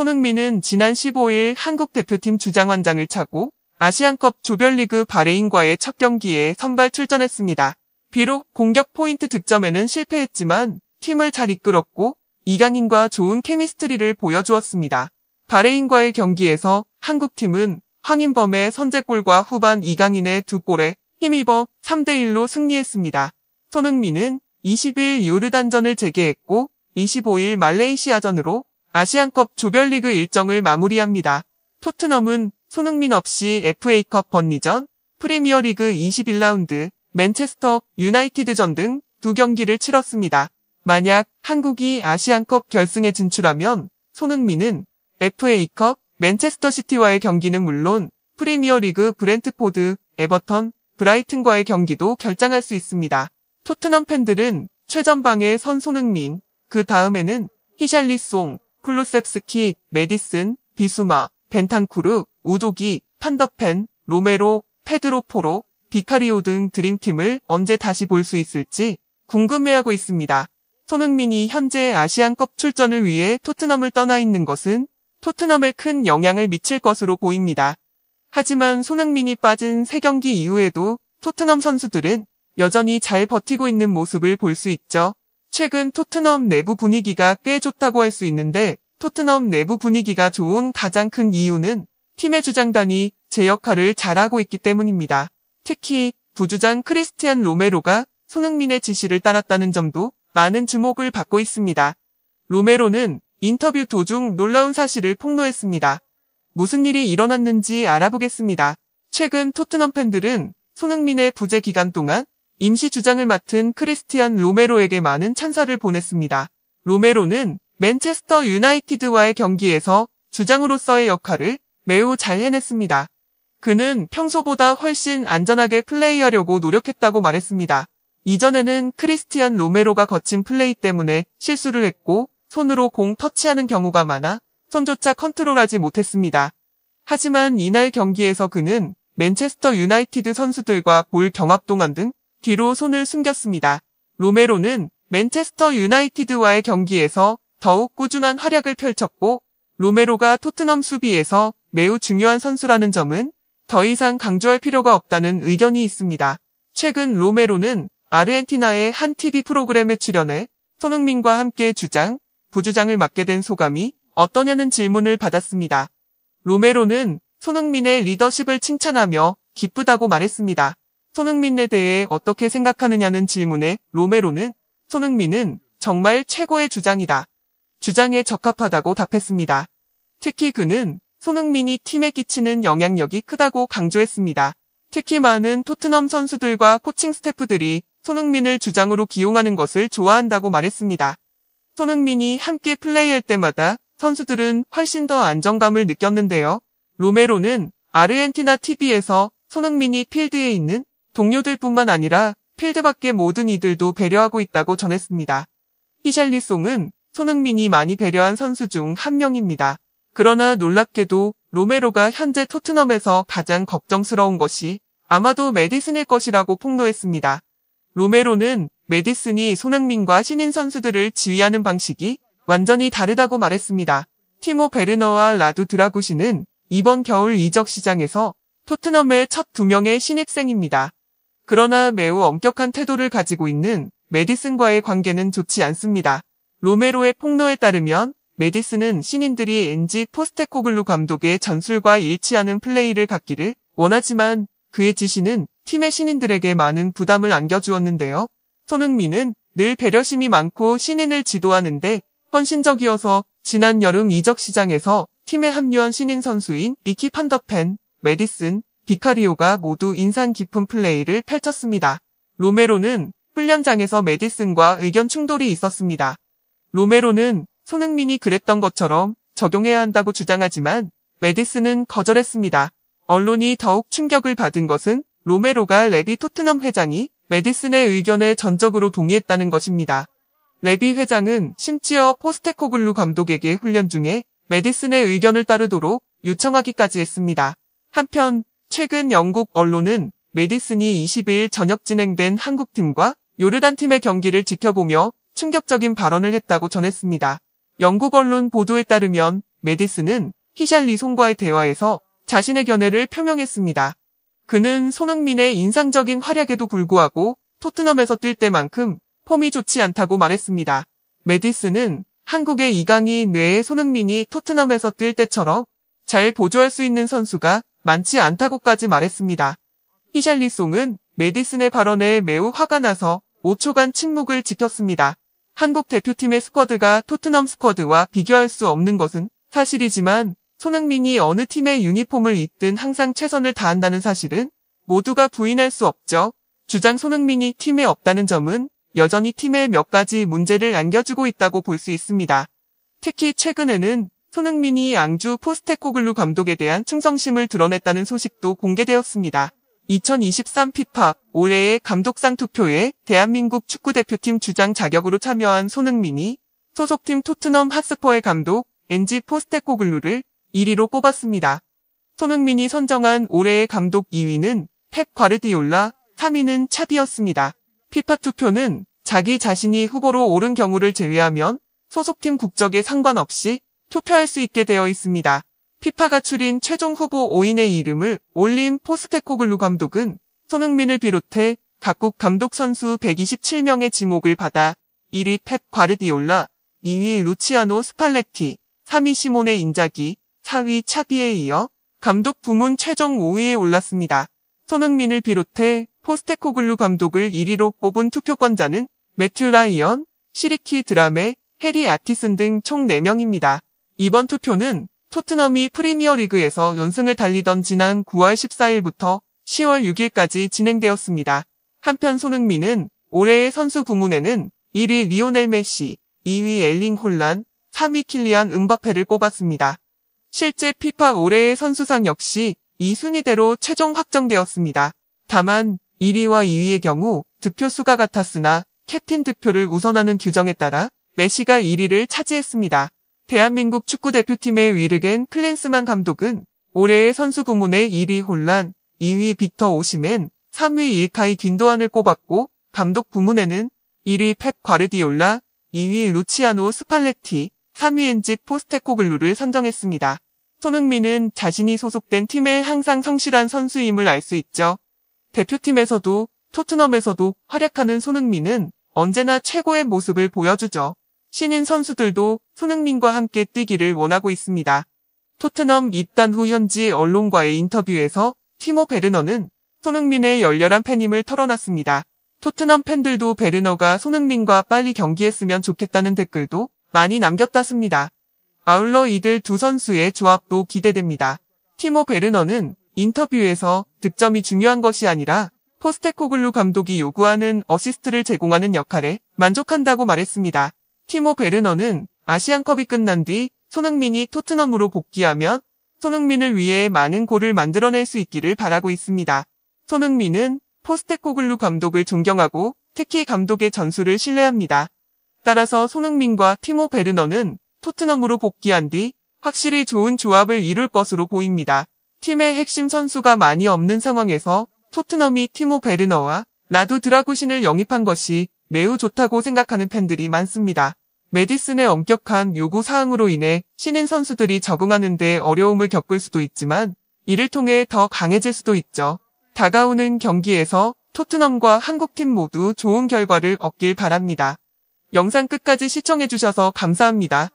손흥민은 지난 15일 한국 대표팀 주장원장을 차고 아시안컵 조별리그 바레인과의 첫 경기에 선발 출전했습니다. 비록 공격 포인트 득점에는 실패했지만 팀을 잘 이끌었고 이강인과 좋은 케미스트리를 보여주었습니다. 바레인과의 경기에서 한국팀은 황인범의 선제골과 후반 이강인의 두 골에 힘입어 3대1로 승리했습니다. 손흥민은 20일 요르단전을 재개했고 25일 말레이시아전으로 아시안컵 조별리그 일정을 마무리합니다. 토트넘은 손흥민 없이 FA컵 번리전, 프리미어리그 21라운드, 맨체스터 유나이티드전 등 두 경기를 치렀습니다. 만약 한국이 아시안컵 결승에 진출하면 손흥민은 FA컵 맨체스터시티와의 경기는 물론 프리미어리그 브렌트포드, 에버턴, 브라이튼과의 경기도 결정할 수 있습니다. 토트넘 팬들은 최전방의 선 손흥민, 그 다음에는 히샬리송, 플루셉스키, 메디슨, 비수마, 벤탄쿠르, 우도기, 판더펜, 로메로, 페드로포로, 비카리오 등 드림팀을 언제 다시 볼 수 있을지 궁금해하고 있습니다. 손흥민이 현재 아시안컵 출전을 위해 토트넘을 떠나 있는 것은 토트넘에 큰 영향을 미칠 것으로 보입니다. 하지만 손흥민이 빠진 3경기 이후에도 토트넘 선수들은 여전히 잘 버티고 있는 모습을 볼 수 있죠. 최근 토트넘 내부 분위기가 꽤 좋다고 할 수 있는데 토트넘 내부 분위기가 좋은 가장 큰 이유는 팀의 주장단이 제 역할을 잘하고 있기 때문입니다. 특히 부주장 크리스티안 로메로가 손흥민의 지시를 따랐다는 점도 많은 주목을 받고 있습니다. 로메로는 인터뷰 도중 놀라운 사실을 폭로했습니다. 무슨 일이 일어났는지 알아보겠습니다. 최근 토트넘 팬들은 손흥민의 부재 기간 동안 임시 주장을 맡은 크리스티안 로메로에게 많은 찬사를 보냈습니다. 로메로는 맨체스터 유나이티드와의 경기에서 주장으로서의 역할을 매우 잘 해냈습니다. 그는 평소보다 훨씬 안전하게 플레이하려고 노력했다고 말했습니다. 이전에는 크리스티안 로메로가 거친 플레이 때문에 실수를 했고 손으로 공 터치하는 경우가 많아 손조차 컨트롤하지 못했습니다. 하지만 이날 경기에서 그는 맨체스터 유나이티드 선수들과 볼 경합 동안 등 뒤로 손을 숨겼습니다. 로메로는 맨체스터 유나이티드와의 경기에서 더욱 꾸준한 활약을 펼쳤고 로메로가 토트넘 수비에서 매우 중요한 선수라는 점은 더 이상 강조할 필요가 없다는 의견이 있습니다. 최근 로메로는 아르헨티나의 한 TV 프로그램에 출연해 손흥민과 함께 주장, 부주장을 맡게 된 소감이 어떠냐는 질문을 받았습니다. 로메로는 손흥민의 리더십을 칭찬하며 기쁘다고 말했습니다. 손흥민에 대해 어떻게 생각하느냐는 질문에 로메로는 손흥민은 정말 최고의 주장이다. 주장에 적합하다고 답했습니다. 특히 그는 손흥민이 팀에 끼치는 영향력이 크다고 강조했습니다. 특히 많은 토트넘 선수들과 코칭 스태프들이 손흥민을 주장으로 기용하는 것을 좋아한다고 말했습니다. 손흥민이 함께 플레이할 때마다 선수들은 훨씬 더 안정감을 느꼈는데요. 로메로는 아르헨티나 TV에서 손흥민이 필드에 있는 동료들뿐만 아니라 필드 밖의 모든 이들도 배려하고 있다고 전했습니다. 히샬리송은 손흥민이 많이 배려한 선수 중 한 명입니다. 그러나 놀랍게도 로메로가 현재 토트넘에서 가장 걱정스러운 것이 아마도 메디슨일 것이라고 폭로했습니다. 로메로는 메디슨이 손흥민과 신인 선수들을 지휘하는 방식이 완전히 다르다고 말했습니다. 티모 베르너와 라두 드라구시는 이번 겨울 이적 시장에서 토트넘의 첫 두 명의 신입생입니다. 그러나 매우 엄격한 태도를 가지고 있는 메디슨과의 관계는 좋지 않습니다. 로메로의 폭로에 따르면 메디슨은 신인들이 엔지 포스테코글루 감독의 전술과 일치하는 플레이를 갖기를 원하지만 그의 지시는 팀의 신인들에게 많은 부담을 안겨주었는데요. 손흥민은 늘 배려심이 많고 신인을 지도하는데 헌신적이어서 지난 여름 이적 시장에서 팀에 합류한 신인 선수인 리키 판더펜, 메디슨, 디카리오가 모두 인상 깊은 플레이를 펼쳤습니다. 로메로는 훈련장에서 메디슨과 의견 충돌이 있었습니다. 로메로는 손흥민이 그랬던 것처럼 적용해야 한다고 주장하지만 메디슨은 거절했습니다. 언론이 더욱 충격을 받은 것은 로메로가 레디 토트넘 회장이 메디슨의 의견에 전적으로 동의했다는 것입니다. 레디 회장은 심지어 포스테코글루 감독에게 훈련 중에 메디슨의 의견을 따르도록 요청하기까지 했습니다. 한편 최근 영국 언론은 메디슨이 20일 저녁 진행된 한국 팀과 요르단 팀의 경기를 지켜보며 충격적인 발언을 했다고 전했습니다. 영국 언론 보도에 따르면 메디슨은 히샬리 송과의 대화에서 자신의 견해를 표명했습니다. 그는 손흥민의 인상적인 활약에도 불구하고 토트넘에서 뛸 때만큼 폼이 좋지 않다고 말했습니다. 메디슨은 한국의 이강인 외에 손흥민이 토트넘에서 뛸 때처럼 잘 보조할 수 있는 선수가 많지 않다고까지 말했습니다. 히샬리송은 메디슨의 발언에 매우 화가 나서 5초간 침묵을 지켰습니다. 한국 대표팀의 스쿼드가 토트넘 스쿼드와 비교할 수 없는 것은 사실이지만 손흥민이 어느 팀의 유니폼을 입든 항상 최선을 다한다는 사실은 모두가 부인할 수 없죠. 주장 손흥민이 팀에 없다는 점은 여전히 팀에 몇 가지 문제를 안겨주고 있다고 볼 수 있습니다. 특히 최근에는 손흥민이 양주 포스테코글루 감독에 대한 충성심을 드러냈다는 소식도 공개되었습니다. 2023 피파 올해의 감독상 투표에 대한민국 축구대표팀 주장 자격으로 참여한 손흥민이 소속팀 토트넘 핫스퍼의 감독 엔지 포스테코글루를 1위로 꼽았습니다. 손흥민이 선정한 올해의 감독 2위는 펩 과르디올라, 3위는 차디였습니다 피파 투표는 자기 자신이 후보로 오른 경우를 제외하면 소속팀 국적에 상관없이 투표할 수 있게 되어 있습니다. 피파가 추린 최종 후보 5인의 이름을 올린 포스테코글루 감독은 손흥민을 비롯해 각국 감독 선수 127명의 지목을 받아 1위 펩 과르디올라, 2위 루치아노 스팔레티, 3위 시몬의 인자기, 4위 차비에 이어 감독 부문 최종 5위에 올랐습니다. 손흥민을 비롯해 포스테코글루 감독을 1위로 뽑은 투표권자는 매튜 라이언, 시리키 드라메, 해리 아티슨 등 총 4명입니다. 이번 투표는 토트넘이 프리미어 리그에서 연승을 달리던 지난 9월 14일부터 10월 6일까지 진행되었습니다. 한편 손흥민은 올해의 선수 부문에는 1위 리오넬 메시, 2위 엘링 혼란, 3위 킬리안 은바페를 꼽았습니다. 실제 피파 올해의 선수상 역시 이 순위대로 최종 확정되었습니다. 다만 1위와 2위의 경우 득표수가 같았으나 캡틴 득표를 우선하는 규정에 따라 메시가 1위를 차지했습니다. 대한민국 축구대표팀의 위르겐 클랜스만 감독은 올해의 선수 부문의 1위 혼란, 2위 빅터 오시멘, 3위 일카이 귄도안을 꼽았고 감독 부문에는 1위 펩 과르디올라, 2위 루치아노 스팔레티, 3위 엔직 포스테코글루를 선정했습니다. 손흥민은 자신이 소속된 팀에 항상 성실한 선수임을 알 수 있죠. 대표팀에서도 토트넘에서도 활약하는 손흥민은 언제나 최고의 모습을 보여주죠. 신인 선수들도 손흥민과 함께 뛰기를 원하고 있습니다. 토트넘 입단 후 현지 언론과의 인터뷰에서 티모 베르너는 손흥민의 열렬한 팬임을 털어놨습니다. 토트넘 팬들도 베르너가 손흥민과 빨리 경기했으면 좋겠다는 댓글도 많이 남겼다습니다. 아울러 이들 두 선수의 조합도 기대됩니다. 티모 베르너는 인터뷰에서 득점이 중요한 것이 아니라 포스테코글루 감독이 요구하는 어시스트를 제공하는 역할에 만족한다고 말했습니다. 티모 베르너는 아시안컵이 끝난 뒤 손흥민이 토트넘으로 복귀하면 손흥민을 위해 많은 골을 만들어낼 수 있기를 바라고 있습니다. 손흥민은 포스테코글루 감독을 존경하고 특히 감독의 전술을 신뢰합니다. 따라서 손흥민과 티모 베르너는 토트넘으로 복귀한 뒤 확실히 좋은 조합을 이룰 것으로 보입니다. 팀의 핵심 선수가 많이 없는 상황에서 토트넘이 티모 베르너와 라두 드라구신을 영입한 것이 매우 좋다고 생각하는 팬들이 많습니다. 메디슨의 엄격한 요구 사항으로 인해 신인 선수들이 적응하는 데 어려움을 겪을 수도 있지만 이를 통해 더 강해질 수도 있죠. 다가오는 경기에서 토트넘과 한국팀 모두 좋은 결과를 얻길 바랍니다. 영상 끝까지 시청해주셔서 감사합니다.